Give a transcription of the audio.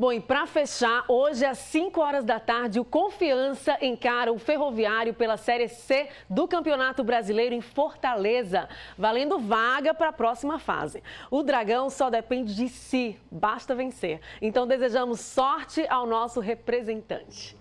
Bom, e para fechar, hoje às 5 horas da tarde, o Confiança encara o Ferroviário pela Série C do Campeonato Brasileiro em Fortaleza, valendo vaga para a próxima fase. O Dragão só depende de si, basta vencer. Então desejamos sorte ao nosso representante.